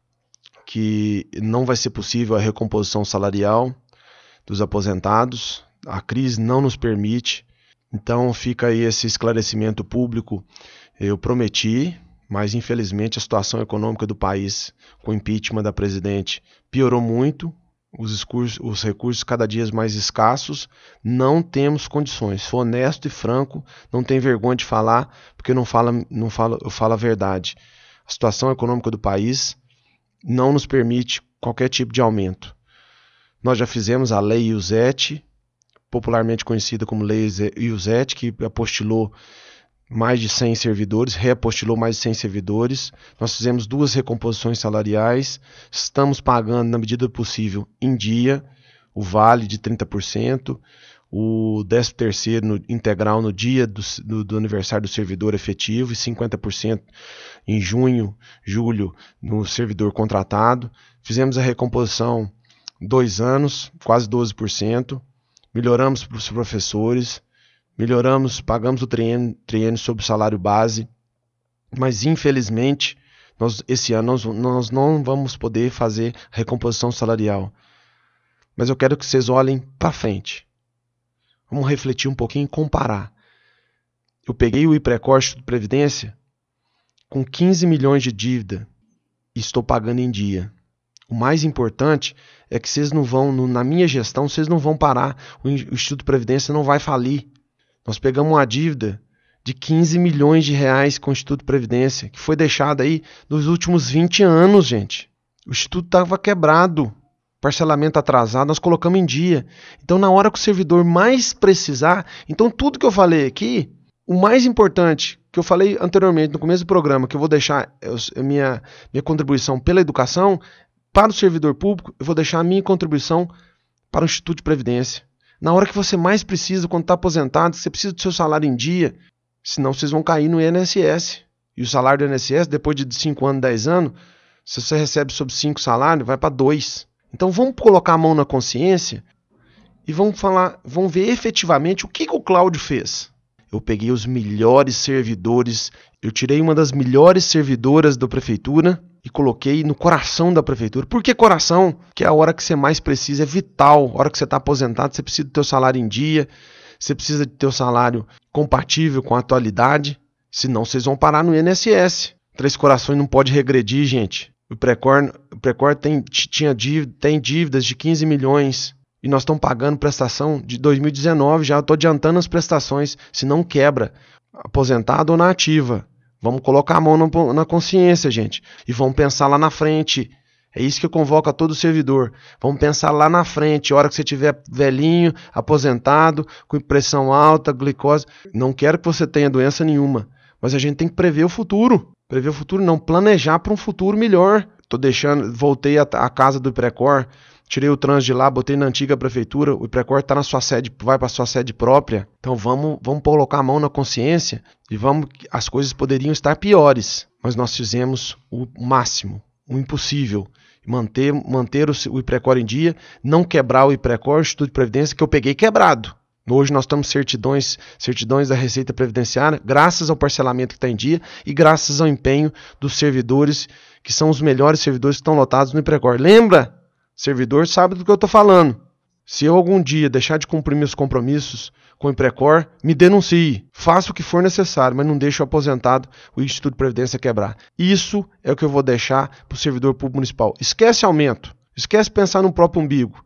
que não vai ser possível a recomposição salarial dos aposentados. A crise não nos permite. Então fica aí esse esclarecimento público. Eu prometi, mas infelizmente a situação econômica do país com o impeachment da presidente piorou muito os, os recursos cada dia mais escassos, não temos condições. Sou honesto e franco, não tenho vergonha de falar, porque não fala, não falo, eu falo a verdade. A situação econômica do país não nos permite qualquer tipo de aumento. Nós já fizemos a Lei Iusete, popularmente conhecida como Lei Iusete, que apostilou mais de 100 servidores, reapostilou mais de 100 servidores. Nós fizemos duas recomposições salariais, estamos pagando, na medida do possível, em dia, o vale de 30%, o 13º no, integral no dia do, do, do, aniversário do servidor efetivo e 50% em junho, julho, no servidor contratado. Fizemos a recomposição dois anos, quase 12%. Melhoramos para os professores, melhoramos, pagamos o triênio, triênio o salário base, mas infelizmente nós, esse ano nós, nós não vamos poder fazer recomposição salarial. Mas eu quero que vocês olhem para frente. Vamos refletir um pouquinho e comparar. Eu peguei o IPRECORTE de Previdência com 15 milhões de dívida e estou pagando em dia. O mais importante é que vocês não vão, na minha gestão, vocês não vão parar, o Instituto Previdência não vai falir. Nós pegamos uma dívida de 15 milhões de reais com o Instituto Previdência, que foi deixada aí nos últimos 20 anos, gente. O Instituto estava quebrado, parcelamento atrasado, nós colocamos em dia. Então, na hora que o servidor mais precisar, então tudo que eu falei aqui, o mais importante que eu falei anteriormente no começo do programa, que eu vou deixar minha, minha contribuição pela educação, para o servidor público, eu vou deixar a minha contribuição para o Instituto de Previdência na hora que você mais precisa, quando está aposentado, você precisa do seu salário em dia, senão vocês vão cair no INSS. E o salário do INSS, depois de 5 anos, 10 anos, se você recebe sobre 5 salários, vai para 2. Então vamos colocar a mão na consciência e vamos falar, vamos ver efetivamente o que, que o Cláudio fez. Eu peguei os melhores servidores, eu tirei uma das melhores servidoras da prefeitura e coloquei no coração da prefeitura. Por que coração? Que é a hora que você mais precisa, é vital. A hora que você está aposentado, você precisa do teu salário em dia, você precisa de teu salário compatível com a atualidade, senão vocês vão parar no INSS. Três Corações não pode regredir, gente. O Precor, o Precor tem, tinha dívida, tem dívidas de 15 milhões e nós estamos pagando prestação de 2019 já. Estou adiantando as prestações, se não quebra, aposentado ou na ativa. Vamos colocar a mão no, na consciência, gente, e vamos pensar lá na frente. É isso que convoca todo servidor. Vamos pensar lá na frente, hora que você estiver velhinho, aposentado, com pressão alta, glicose. Não quero que você tenha doença nenhuma, mas a gente tem que prever o futuro. Prever o futuro não, planejar para um futuro melhor. Tô deixando, voltei à casa do Precor, tirei o trans de lá, botei na antiga prefeitura, o Iprecor está na sua sede, vai para sua sede própria. Então vamos, vamos colocar a mão na consciência e vamos as coisas poderiam estar piores, mas nós fizemos o máximo, o impossível. Manter, manter o, o IPRECOR em dia, não quebrar o IPRECOR, o Instituto de Previdência, que eu peguei quebrado. Hoje nós estamos certidões, certidões da Receita Previdenciária, graças ao parcelamento que está em dia e graças ao empenho dos servidores, que são os melhores servidores que estão lotados no IPRECOR. Lembra Servidor sabe do que eu estou falando. Se eu algum dia deixar de cumprir meus compromissos com o Emprecor, me denuncie. Faça o que for necessário, mas não deixe o aposentado, o Instituto de Previdência quebrar. Isso é o que eu vou deixar para o servidor público municipal. Esquece aumento, esquece pensar no próprio umbigo,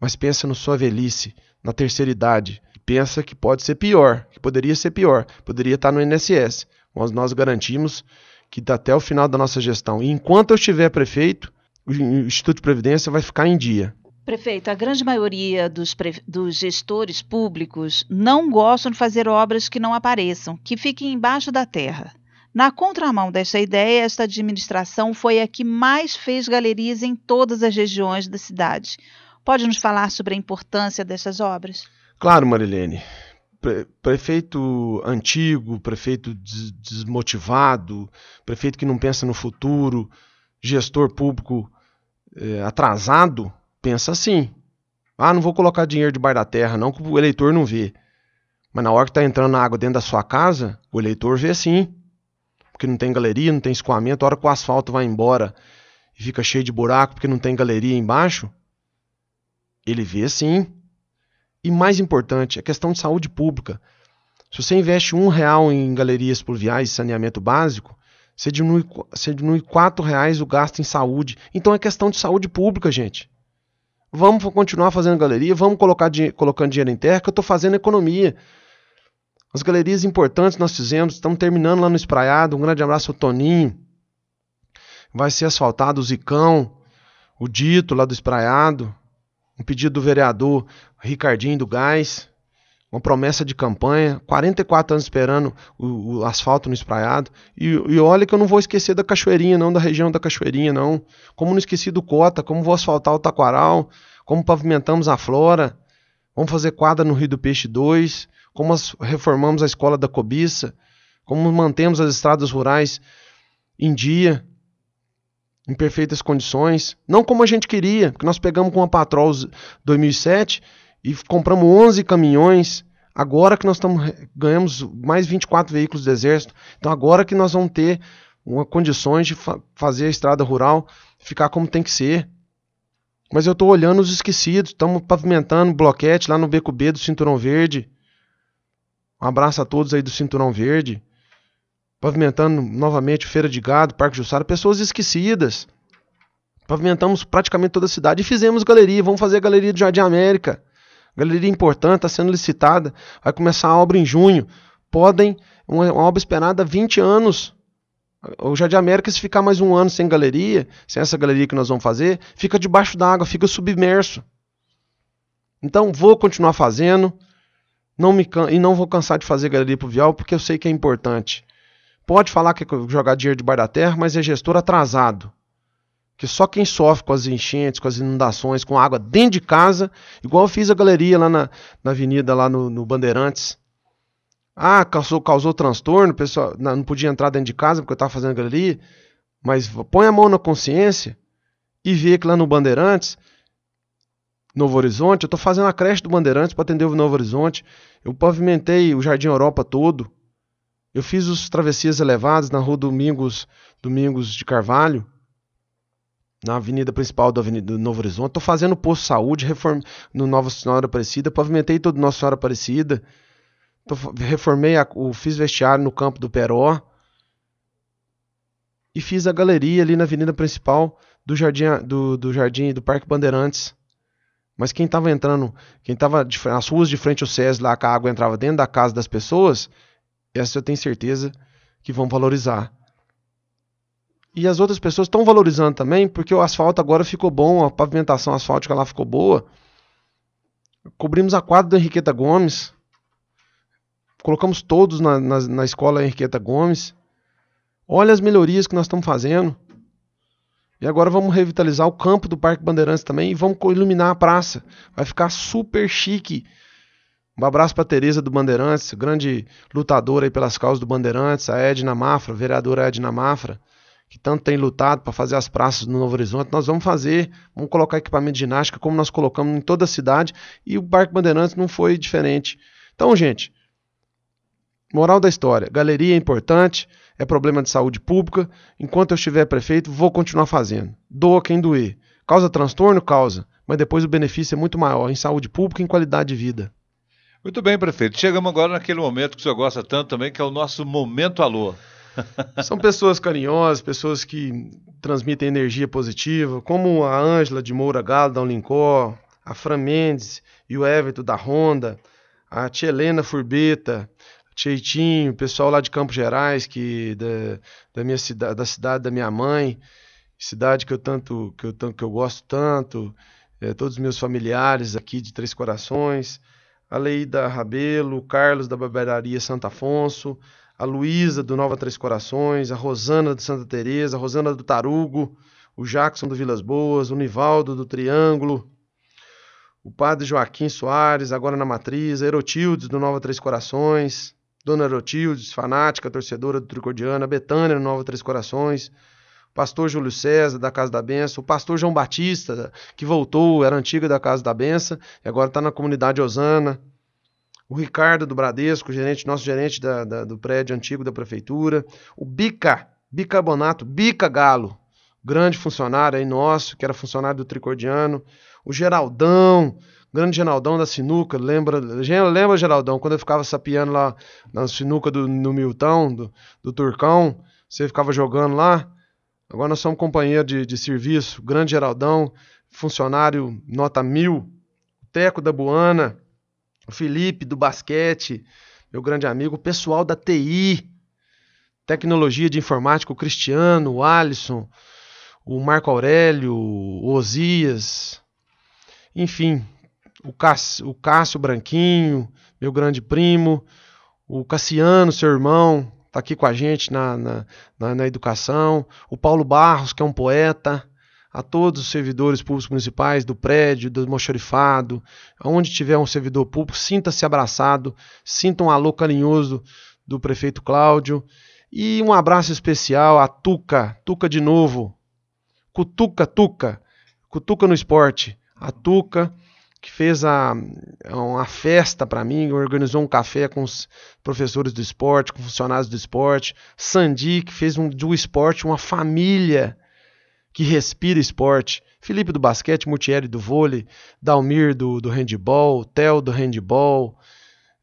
mas pensa na sua velhice, na terceira idade. Pensa que pode ser pior, que poderia ser pior, poderia estar tá no INSS. Mas nós garantimos que tá até o final da nossa gestão, e enquanto eu estiver prefeito, o Instituto de Previdência vai ficar em dia. Prefeito, a grande maioria dos, dos, gestores públicos não gostam de fazer obras que não apareçam, que fiquem embaixo da terra. Na contramão desta ideia, esta administração foi a que mais fez galerias em todas as regiões da cidade. Pode nos falar sobre a importância dessas obras? Claro, Marilene. prefeito antigo, prefeito des desmotivado, prefeito que não pensa no futuro, gestor público é, atrasado pensa assim. Ah, não vou colocar dinheiro debaixo da terra, não, que o eleitor não vê. Mas na hora que está entrando água dentro da sua casa, o eleitor vê sim. Porque não tem galeria, não tem escoamento. A hora que o asfalto vai embora e fica cheio de buraco porque não tem galeria embaixo, ele vê sim. E mais importante, a é questão de saúde pública. Se você investe um real em galerias pluviais e saneamento básico, você diminui, você diminui 4 reais o gasto em saúde. Então é questão de saúde pública, gente. Vamos continuar fazendo galeria, vamos colocar colocando dinheiro em terra, que eu estou fazendo economia. As galerias importantes nós fizemos, estamos terminando lá no Espraiado. Um grande abraço ao Toninho. Vai ser asfaltado o Zicão, o Dito lá do Espraiado. Um pedido do vereador Ricardinho do Gás uma promessa de campanha, 44 anos esperando o, o asfalto no espraiado. E, e, olha que eu não vou esquecer da Cachoeirinha, não, da região da Cachoeirinha, não. Como não esqueci do Cota, como vou asfaltar o Taquaral, como pavimentamos a Flora, vamos fazer quadra no Rio do Peixe 2, como as, reformamos a Escola da Cobiça, como mantemos as estradas rurais em dia, em perfeitas condições, não como a gente queria, porque nós pegamos com a Patrol 2007 e compramos 11 caminhões. Agora que nós estamos ganhamos mais 24 veículos do Exército, então agora que nós vamos ter uma, condições de fa fazer a estrada rural ficar como tem que ser. Mas eu estou olhando os esquecidos, estamos pavimentando bloquete lá no Beco B do Cinturão Verde. Um abraço a todos aí do Cinturão Verde. Pavimentando novamente Feira de Gado, Parque Jussara, pessoas esquecidas. Pavimentamos praticamente toda a cidade e fizemos galeria. Vamos fazer a galeria do Jardim América. Galeria importante, está sendo licitada, vai começar a obra em junho. Podem, uma, uma obra esperada 20 anos. O Jardim América, se ficar mais um ano sem galeria, sem essa galeria que nós vamos fazer, fica debaixo d'água, fica submerso. Então, vou continuar fazendo não me e não vou cansar de fazer galeria pluvial porque eu sei que é importante. Pode falar que é jogar dinheiro de bar da terra, mas é gestor atrasado que só quem sofre com as enchentes, com as inundações, com água dentro de casa, igual eu fiz a galeria lá na, na avenida, lá no, no Bandeirantes. Ah, causou, causou transtorno, pessoal não podia entrar dentro de casa porque eu estava fazendo galeria. Mas põe a mão na consciência e vê que lá no Bandeirantes, Novo Horizonte, eu estou fazendo a creche do Bandeirantes para atender o Novo Horizonte. Eu pavimentei o Jardim Europa todo. Eu fiz os travessias elevadas na rua Domingos, Domingos de Carvalho na avenida principal do, avenida, do Novo Horizonte. Estou fazendo posto de saúde reform, no Nova Senhora Aparecida. Pavimentei todo Nossa Senhora Aparecida. Tô, reformei, a, o, fiz vestiário no campo do Peró. E fiz a galeria ali na avenida principal do Jardim do, do, jardim, do Parque Bandeirantes. Mas quem estava entrando, quem estava nas ruas de frente ao SES, lá que a água entrava dentro da casa das pessoas, essa eu tenho certeza que vão valorizar e as outras pessoas estão valorizando também, porque o asfalto agora ficou bom, a pavimentação asfáltica lá ficou boa. Cobrimos a quadra da Henriqueta Gomes, colocamos todos na, na, na escola Henriqueta Gomes. Olha as melhorias que nós estamos fazendo. E agora vamos revitalizar o campo do Parque Bandeirantes também e vamos iluminar a praça. Vai ficar super chique. Um abraço para Tereza do Bandeirantes, grande lutadora aí pelas causas do Bandeirantes, a Edna Mafra, vereadora Edna Mafra que tanto tem lutado para fazer as praças no Novo Horizonte, nós vamos fazer, vamos colocar equipamento de ginástica como nós colocamos em toda a cidade e o Parque Bandeirantes não foi diferente. Então, gente, moral da história, galeria é importante, é problema de saúde pública, enquanto eu estiver prefeito, vou continuar fazendo. Doa quem doer. Causa transtorno? Causa. Mas depois o benefício é muito maior em saúde pública e em qualidade de vida. Muito bem, prefeito. Chegamos agora naquele momento que o senhor gosta tanto também, que é o nosso momento alô. São pessoas carinhosas, pessoas que transmitem energia positiva, como a Ângela de Moura Galo, da Unlincor, a Fran Mendes e o Everton da Honda, a Tia Helena Furbeta, Cheitinho, o pessoal lá de Campos Gerais, que da, da minha cidade, da cidade da minha mãe, cidade que eu tanto que eu, que eu gosto tanto, é, todos os meus familiares aqui de Três Corações, a Leida Rabelo, Carlos da Barbearia Santo Afonso, a Luísa do Nova Três Corações, a Rosana de Santa Teresa, a Rosana do Tarugo, o Jackson do Vilas Boas, o Nivaldo do Triângulo, o padre Joaquim Soares, agora na matriz, a Erotildes do Nova Três Corações, Dona Erotildes, fanática, torcedora do Tricordiana, Betânia do Nova Três Corações, o pastor Júlio César da Casa da Benção, o pastor João Batista, que voltou, era antiga da Casa da Benção, e agora está na comunidade Osana, o Ricardo do Bradesco, gerente, nosso gerente da, da, do prédio antigo da prefeitura, o Bica, Bicarbonato, Bica Galo, grande funcionário aí nosso, que era funcionário do Tricordiano, o Geraldão, grande Geraldão da Sinuca, lembra, lembra Geraldão, quando eu ficava sapiando lá na Sinuca do, no Miltão, do, do Turcão, você ficava jogando lá, agora nós somos companheiro de, de serviço, grande Geraldão, funcionário nota mil, Teco da Buana, o Felipe do basquete, meu grande amigo, o pessoal da TI, tecnologia de informática, o Cristiano, o Alisson, o Marco Aurélio, o Osias, enfim, o Cássio, o Cássio Branquinho, meu grande primo, o Cassiano, seu irmão, está aqui com a gente na, na, na, na educação, o Paulo Barros, que é um poeta, a todos os servidores públicos municipais do prédio, do moxerifado, onde tiver um servidor público, sinta-se abraçado, sinta um alô carinhoso do prefeito Cláudio. E um abraço especial a Tuca, Tuca de novo, Cutuca, Tuca, Cutuca no esporte, a Tuca que fez a, uma festa para mim, organizou um café com os professores do esporte, com funcionários do esporte, Sandy que fez um, do esporte uma família que respira esporte. Felipe do basquete, Mutieri do vôlei, Dalmir do, do handball, Tel do handball.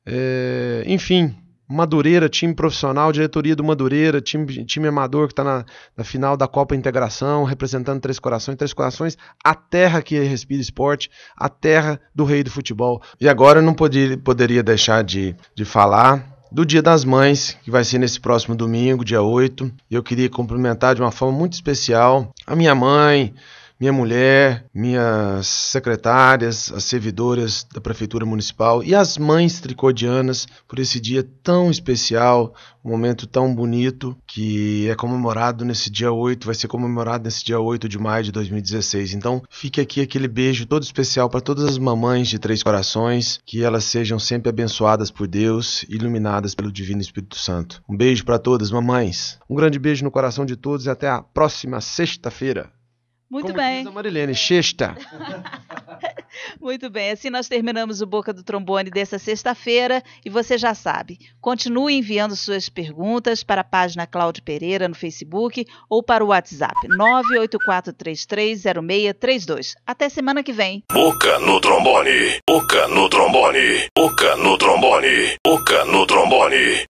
É, enfim, Madureira, time profissional, diretoria do Madureira, time, time amador que está na, na, final da Copa Integração, representando Três Corações. Três Corações, a terra que respira esporte, a terra do rei do futebol. E agora eu não podia, poderia deixar de, de falar do Dia das Mães, que vai ser nesse próximo domingo, dia 8. Eu queria cumprimentar de uma forma muito especial a minha mãe, minha mulher, minhas secretárias, as servidoras da Prefeitura Municipal e as mães tricodianas por esse dia tão especial, um momento tão bonito que é comemorado nesse dia 8, vai ser comemorado nesse dia 8 de maio de 2016. Então, fique aqui aquele beijo todo especial para todas as mamães de Três Corações, que elas sejam sempre abençoadas por Deus, iluminadas pelo Divino Espírito Santo. Um beijo para todas, mamães. Um grande beijo no coração de todos e até a próxima sexta-feira. Muito Como bem. Diz a Marilene, sexta. Muito bem, assim nós terminamos o Boca do Trombone dessa sexta-feira e você já sabe, continue enviando suas perguntas para a página Cláudio Pereira no Facebook ou para o WhatsApp 984330632. Até semana que vem. Boca no Trombone, Boca no Trombone, Boca no Trombone, Boca no Trombone.